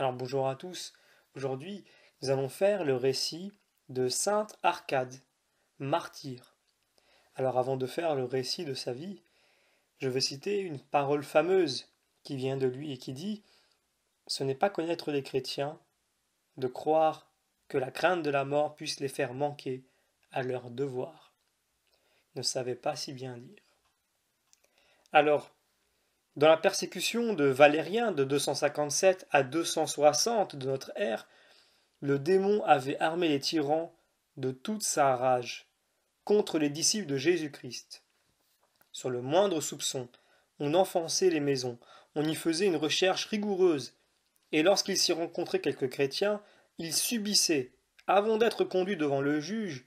Alors bonjour à tous. Aujourd'hui, nous allons faire le récit de Sainte Arcade, martyr. Alors avant de faire le récit de sa vie, je veux citer une parole fameuse qui vient de lui et qui dit Ce n'est pas connaître les chrétiens de croire que la crainte de la mort puisse les faire manquer à leur devoir. Ne savait pas si bien dire. Alors, dans la persécution de Valérien de 257 à 260 de notre ère, le démon avait armé les tyrans de toute sa rage contre les disciples de Jésus-Christ. Sur le moindre soupçon, on enfonçait les maisons, on y faisait une recherche rigoureuse, et lorsqu'il s'y rencontrait quelques chrétiens, ils subissaient, avant d'être conduits devant le juge,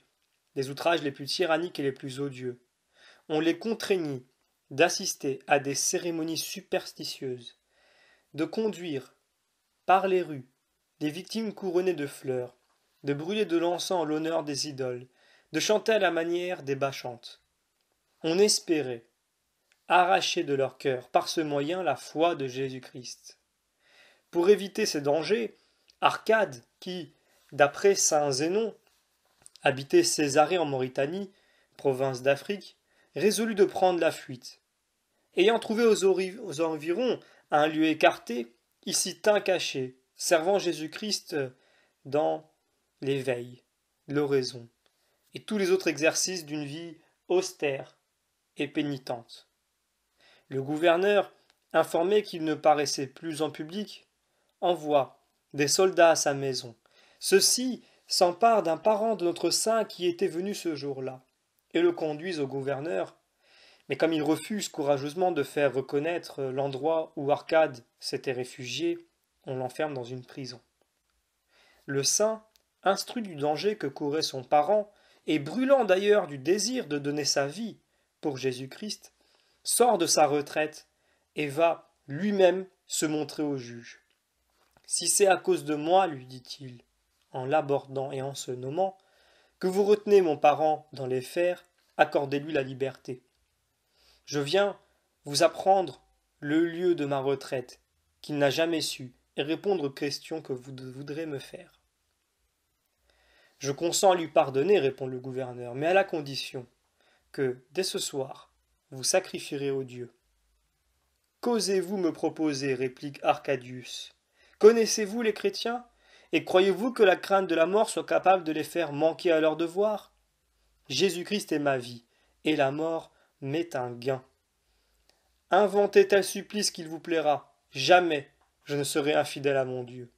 des outrages les plus tyranniques et les plus odieux. On les contraignit, d'assister à des cérémonies superstitieuses, de conduire par les rues des victimes couronnées de fleurs, de brûler de l'encens en l'honneur des idoles, de chanter à la manière des bachantes. On espérait arracher de leur cœur par ce moyen la foi de Jésus-Christ. Pour éviter ces dangers, Arcade, qui, d'après saint Zénon, habitait Césarée en Mauritanie, province d'Afrique, résolut de prendre la fuite. Ayant trouvé aux, environs un lieu écarté, il s'y tint caché, servant Jésus-Christ dans l'éveil, l'oraison et tous les autres exercices d'une vie austère et pénitente. Le gouverneur, informé qu'il ne paraissait plus en public, envoie des soldats à sa maison. Ceux-ci s'emparent d'un parent de notre saint qui était venu ce jour-là et le conduisent au gouverneur mais comme il refuse courageusement de faire reconnaître euh, l'endroit où Arcade s'était réfugié, on l'enferme dans une prison. Le saint, instruit du danger que courait son parent, et brûlant d'ailleurs du désir de donner sa vie pour Jésus-Christ, sort de sa retraite et va lui-même se montrer au juge. Si c'est à cause de moi, lui dit-il, en l'abordant et en se nommant, que vous retenez mon parent dans les fers, accordez-lui la liberté. Je viens vous apprendre le lieu de ma retraite, qu'il n'a jamais su, et répondre aux questions que vous voudrez me faire. Je consens à lui pardonner, répond le gouverneur, mais à la condition que, dès ce soir, vous sacrifierez aux dieux. Qu'osez-vous me proposer réplique Arcadius. Connaissez-vous les chrétiens Et croyez-vous que la crainte de la mort soit capable de les faire manquer à leur devoir Jésus-Christ est ma vie, et la mort mais un gain. Inventez tel supplice qu'il vous plaira. Jamais je ne serai infidèle à mon Dieu.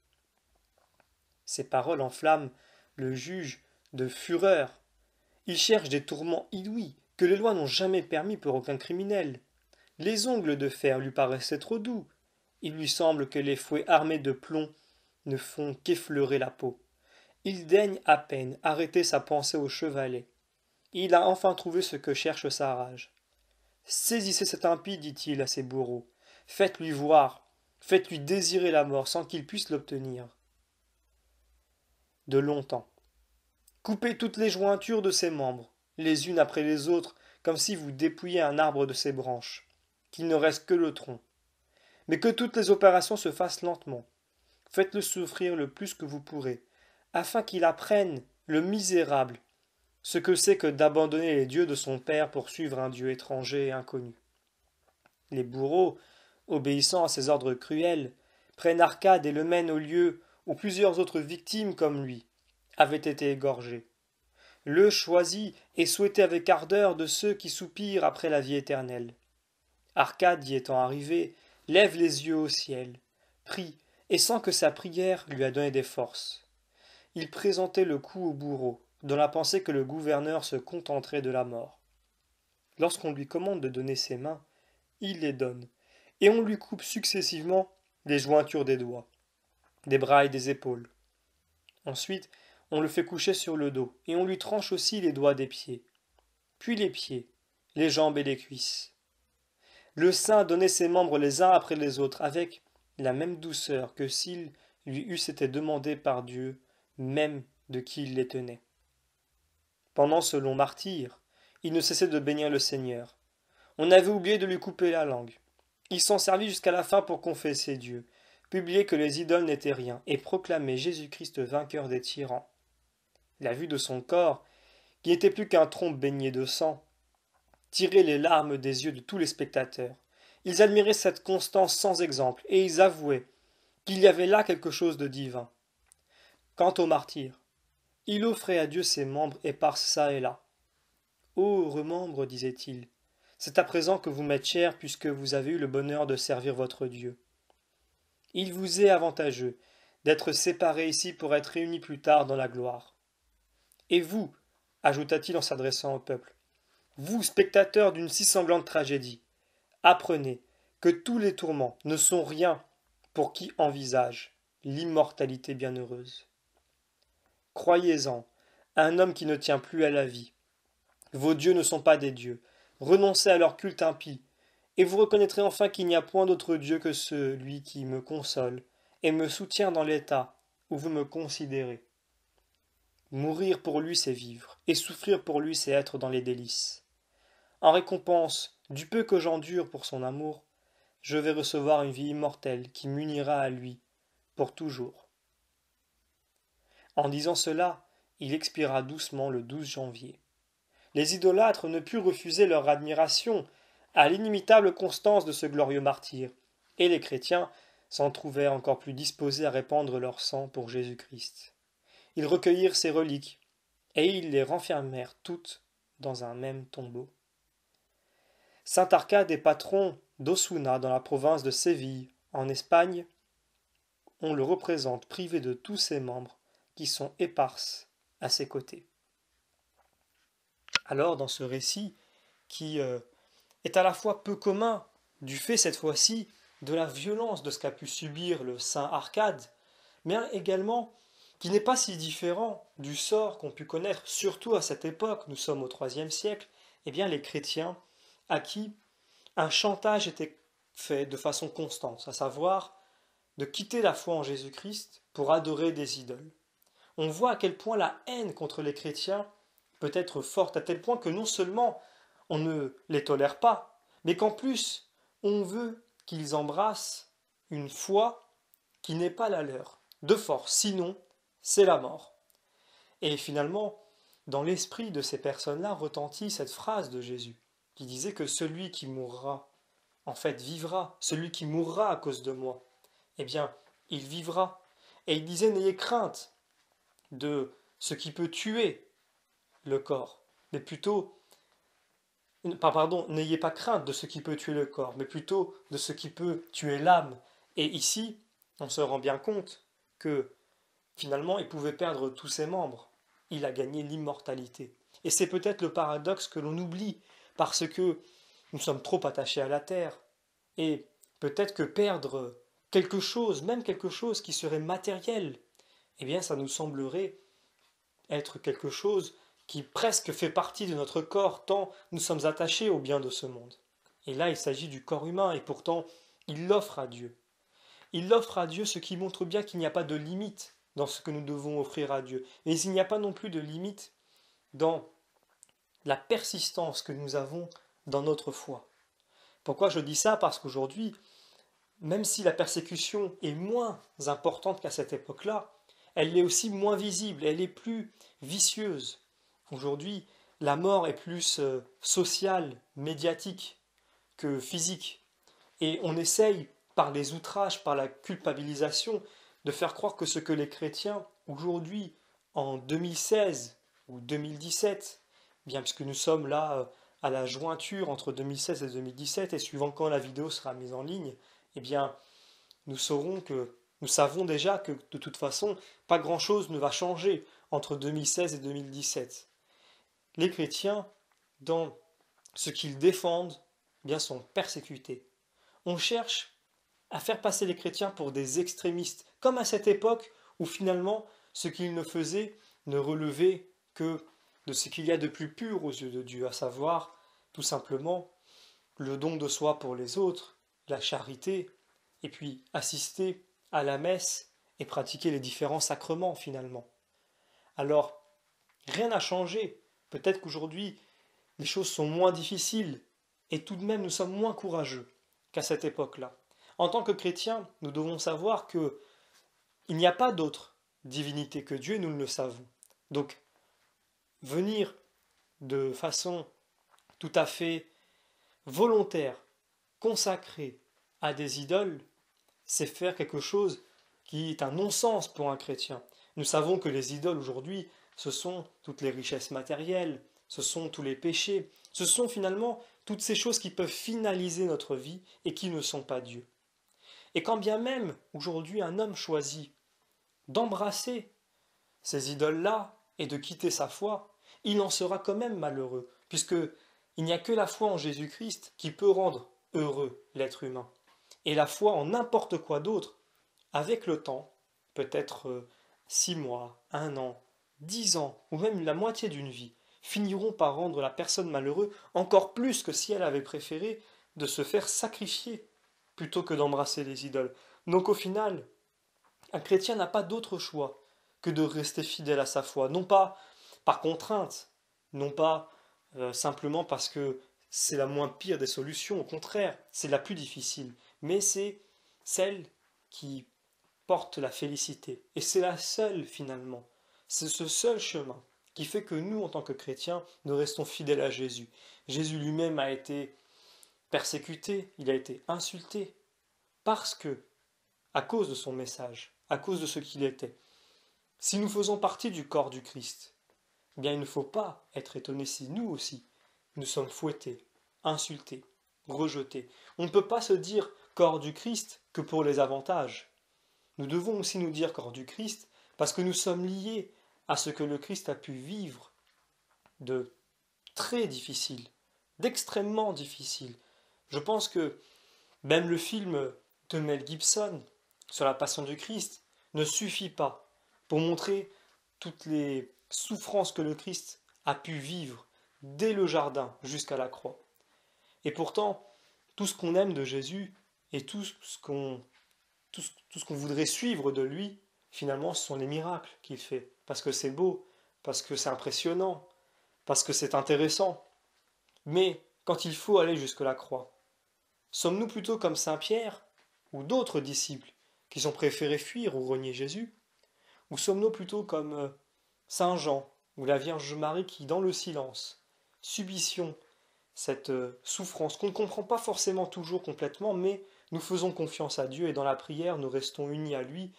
Ces paroles enflamment le juge de fureur. Il cherche des tourments inouïs que les lois n'ont jamais permis pour aucun criminel. Les ongles de fer lui paraissaient trop doux. Il lui semble que les fouets armés de plomb ne font qu'effleurer la peau. Il daigne à peine arrêter sa pensée au chevalet. Il a enfin trouvé ce que cherche sa rage. Saisissez cet impie, dit-il à ses bourreaux. Faites-lui voir, faites-lui désirer la mort sans qu'il puisse l'obtenir. De longtemps. Coupez toutes les jointures de ses membres, les unes après les autres, comme si vous dépouilliez un arbre de ses branches, qu'il ne reste que le tronc. Mais que toutes les opérations se fassent lentement. Faites-le souffrir le plus que vous pourrez, afin qu'il apprenne, le misérable, ce que c'est que d'abandonner les dieux de son père pour suivre un dieu étranger et inconnu. Les bourreaux, obéissant à ses ordres cruels, prennent Arcade et le mènent au lieu où plusieurs autres victimes comme lui avaient été égorgées. Le choisit et souhaitait avec ardeur de ceux qui soupirent après la vie éternelle. Arcade y étant arrivé, lève les yeux au ciel, prie, et sent que sa prière lui a donné des forces. Il présentait le coup au bourreau, dans la pensée que le gouverneur se contenterait de la mort. Lorsqu'on lui commande de donner ses mains, il les donne, et on lui coupe successivement les jointures des doigts, des bras et des épaules. Ensuite, on le fait coucher sur le dos, et on lui tranche aussi les doigts des pieds, puis les pieds, les jambes et les cuisses. Le saint donnait ses membres les uns après les autres avec la même douceur que s'il lui eût été demandé par Dieu même de qui il les tenait. Pendant ce long martyr, il ne cessait de bénir le Seigneur. On avait oublié de lui couper la langue. Il s'en servit jusqu'à la fin pour confesser Dieu, publier que les idoles n'étaient rien et proclamer Jésus-Christ vainqueur des tyrans. La vue de son corps, qui n'était plus qu'un tronc baigné de sang, tirait les larmes des yeux de tous les spectateurs. Ils admiraient cette constance sans exemple et ils avouaient qu'il y avait là quelque chose de divin. Quant au martyr il offrait à Dieu ses membres et par çà et là. Ô heureux membres, disait-il, c'est à présent que vous m'êtes chers puisque vous avez eu le bonheur de servir votre Dieu. Il vous est avantageux d'être séparés ici pour être réunis plus tard dans la gloire. Et vous, ajouta-t-il en s'adressant au peuple, vous, spectateurs d'une si sanglante tragédie, apprenez que tous les tourments ne sont rien pour qui envisage l'immortalité bienheureuse. Croyez-en. Un homme qui ne tient plus à la vie. Vos dieux ne sont pas des dieux. Renoncez à leur culte impie, et vous reconnaîtrez enfin qu'il n'y a point d'autre Dieu que celui qui me console et me soutient dans l'état où vous me considérez. Mourir pour lui, c'est vivre, et souffrir pour lui, c'est être dans les délices. En récompense du peu que j'endure pour son amour, je vais recevoir une vie immortelle qui m'unira à lui pour toujours. En disant cela, il expira doucement le 12 janvier. Les idolâtres ne purent refuser leur admiration à l'inimitable constance de ce glorieux martyr, et les chrétiens s'en trouvèrent encore plus disposés à répandre leur sang pour Jésus-Christ. Ils recueillirent ses reliques, et ils les renfermèrent toutes dans un même tombeau. Saint Arcade est patron d'Osuna dans la province de Séville, en Espagne. On le représente privé de tous ses membres qui sont éparses à ses côtés. Alors dans ce récit, qui euh, est à la fois peu commun, du fait cette fois-ci de la violence de ce qu'a pu subir le saint Arcade, mais également qui n'est pas si différent du sort qu'ont pu connaître, surtout à cette époque, nous sommes au IIIe siècle, et eh bien les chrétiens à qui un chantage était fait de façon constante, à savoir de quitter la foi en Jésus-Christ pour adorer des idoles on voit à quel point la haine contre les chrétiens peut être forte, à tel point que non seulement on ne les tolère pas, mais qu'en plus on veut qu'ils embrassent une foi qui n'est pas la leur, de force, sinon c'est la mort. Et finalement, dans l'esprit de ces personnes-là retentit cette phrase de Jésus, qui disait que celui qui mourra, en fait, vivra, celui qui mourra à cause de moi, eh bien, il vivra. Et il disait, n'ayez crainte, de ce qui peut tuer le corps, mais plutôt, pardon, n'ayez pas crainte de ce qui peut tuer le corps, mais plutôt de ce qui peut tuer l'âme. Et ici, on se rend bien compte que finalement, il pouvait perdre tous ses membres. Il a gagné l'immortalité. Et c'est peut-être le paradoxe que l'on oublie, parce que nous sommes trop attachés à la terre. Et peut-être que perdre quelque chose, même quelque chose qui serait matériel, eh bien ça nous semblerait être quelque chose qui presque fait partie de notre corps tant nous sommes attachés au bien de ce monde. Et là, il s'agit du corps humain et pourtant, il l'offre à Dieu. Il l'offre à Dieu ce qui montre bien qu'il n'y a pas de limite dans ce que nous devons offrir à Dieu. Mais il n'y a pas non plus de limite dans la persistance que nous avons dans notre foi. Pourquoi je dis ça Parce qu'aujourd'hui, même si la persécution est moins importante qu'à cette époque-là, elle est aussi moins visible, elle est plus vicieuse. Aujourd'hui, la mort est plus euh, sociale, médiatique que physique. Et on essaye, par les outrages, par la culpabilisation, de faire croire que ce que les chrétiens, aujourd'hui, en 2016 ou 2017, bien puisque nous sommes là euh, à la jointure entre 2016 et 2017, et suivant quand la vidéo sera mise en ligne, eh bien, nous saurons que nous savons déjà que, de toute façon, pas grand-chose ne va changer entre 2016 et 2017. Les chrétiens, dans ce qu'ils défendent, eh bien sont persécutés. On cherche à faire passer les chrétiens pour des extrémistes, comme à cette époque où finalement ce qu'ils ne faisaient ne relevait que de ce qu'il y a de plus pur aux yeux de Dieu, à savoir tout simplement le don de soi pour les autres, la charité, et puis assister à la messe et pratiquer les différents sacrements finalement. Alors, rien n'a changé. Peut-être qu'aujourd'hui, les choses sont moins difficiles et tout de même nous sommes moins courageux qu'à cette époque-là. En tant que chrétiens, nous devons savoir que il n'y a pas d'autre divinité que Dieu nous le savons. Donc, venir de façon tout à fait volontaire, consacrée à des idoles, c'est faire quelque chose qui est un non-sens pour un chrétien. Nous savons que les idoles aujourd'hui, ce sont toutes les richesses matérielles, ce sont tous les péchés, ce sont finalement toutes ces choses qui peuvent finaliser notre vie et qui ne sont pas Dieu. Et quand bien même aujourd'hui un homme choisit d'embrasser ces idoles-là et de quitter sa foi, il en sera quand même malheureux, puisque il n'y a que la foi en Jésus-Christ qui peut rendre heureux l'être humain et la foi en n'importe quoi d'autre. Avec le temps, peut-être euh, six mois, un an, dix ans, ou même la moitié d'une vie, finiront par rendre la personne malheureuse encore plus que si elle avait préféré de se faire sacrifier plutôt que d'embrasser les idoles. Donc au final, un chrétien n'a pas d'autre choix que de rester fidèle à sa foi, non pas par contrainte, non pas euh, simplement parce que c'est la moins pire des solutions, au contraire, c'est la plus difficile, mais c'est celle qui porte la félicité. Et c'est la seule finalement. C'est ce seul chemin qui fait que nous, en tant que chrétiens, nous restons fidèles à Jésus. Jésus lui-même a été persécuté, il a été insulté, parce que, à cause de son message, à cause de ce qu'il était. Si nous faisons partie du corps du Christ, eh bien il ne faut pas être étonné si nous aussi, nous sommes fouettés, insulté, rejeté. On ne peut pas se dire corps du Christ que pour les avantages. Nous devons aussi nous dire corps du Christ parce que nous sommes liés à ce que le Christ a pu vivre de très difficile, d'extrêmement difficile. Je pense que même le film de Mel Gibson sur la passion du Christ ne suffit pas pour montrer toutes les souffrances que le Christ a pu vivre dès le jardin jusqu'à la croix. Et pourtant, tout ce qu'on aime de Jésus et tout ce qu'on tout ce, voudrait suivre de lui, finalement, ce sont les miracles qu'il fait. Parce que c'est beau, parce que c'est impressionnant, parce que c'est intéressant. Mais quand il faut aller jusque la croix, sommes-nous plutôt comme Saint Pierre ou d'autres disciples qui ont préféré fuir ou renier Jésus Ou sommes-nous plutôt comme euh, Saint Jean ou la Vierge Marie qui, dans le silence, subissions cette euh, souffrance qu'on ne comprend pas forcément toujours complètement, mais nous faisons confiance à Dieu et dans la prière, nous restons unis à lui,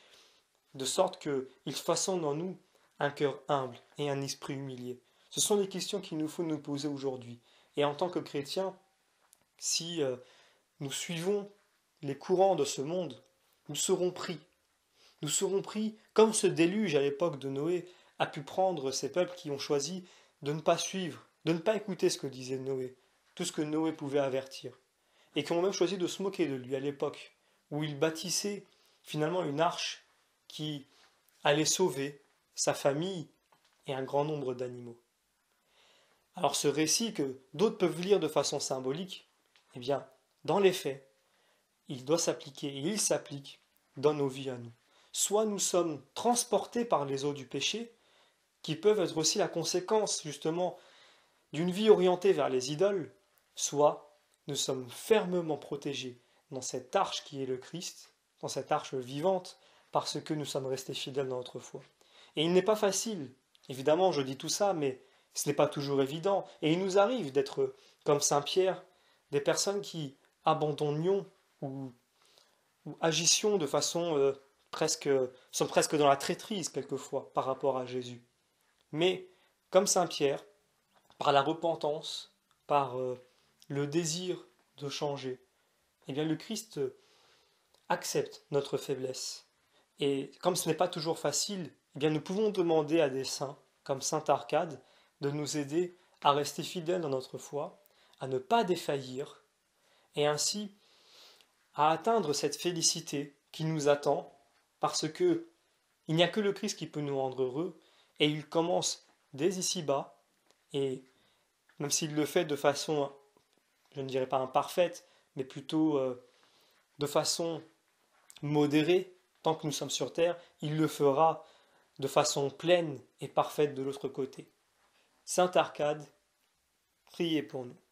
de sorte qu'il façonne en nous un cœur humble et un esprit humilié. Ce sont les questions qu'il nous faut nous poser aujourd'hui. Et en tant que chrétiens, si euh, nous suivons les courants de ce monde, nous serons pris. Nous serons pris comme ce déluge à l'époque de Noé a pu prendre ces peuples qui ont choisi de ne pas suivre, de ne pas écouter ce que disait Noé tout ce que Noé pouvait avertir, et qui ont même choisi de se moquer de lui à l'époque, où il bâtissait finalement une arche qui allait sauver sa famille et un grand nombre d'animaux. Alors ce récit que d'autres peuvent lire de façon symbolique, eh bien, dans les faits, il doit s'appliquer et il s'applique dans nos vies à nous. Soit nous sommes transportés par les eaux du péché, qui peuvent être aussi la conséquence justement d'une vie orientée vers les idoles, soit nous sommes fermement protégés dans cette arche qui est le Christ, dans cette arche vivante, parce que nous sommes restés fidèles dans notre foi. Et il n'est pas facile, évidemment, je dis tout ça, mais ce n'est pas toujours évident. Et il nous arrive d'être, comme Saint Pierre, des personnes qui abandonnions ou, agissions de façon euh, presque, sont presque dans la traîtrise quelquefois par rapport à Jésus. Mais, comme Saint Pierre, par la repentance, par euh, le désir de changer, et eh bien le Christ accepte notre faiblesse. Et comme ce n'est pas toujours facile, eh bien nous pouvons demander à des saints, comme Saint Arcade, de nous aider à rester fidèles dans notre foi, à ne pas défaillir, et ainsi à atteindre cette félicité qui nous attend, parce que il n'y a que le Christ qui peut nous rendre heureux, et il commence dès ici-bas, et même s'il le fait de façon je ne dirais pas imparfaite, mais plutôt euh, de façon modérée, tant que nous sommes sur Terre, il le fera de façon pleine et parfaite de l'autre côté. Saint Arcade, priez pour nous.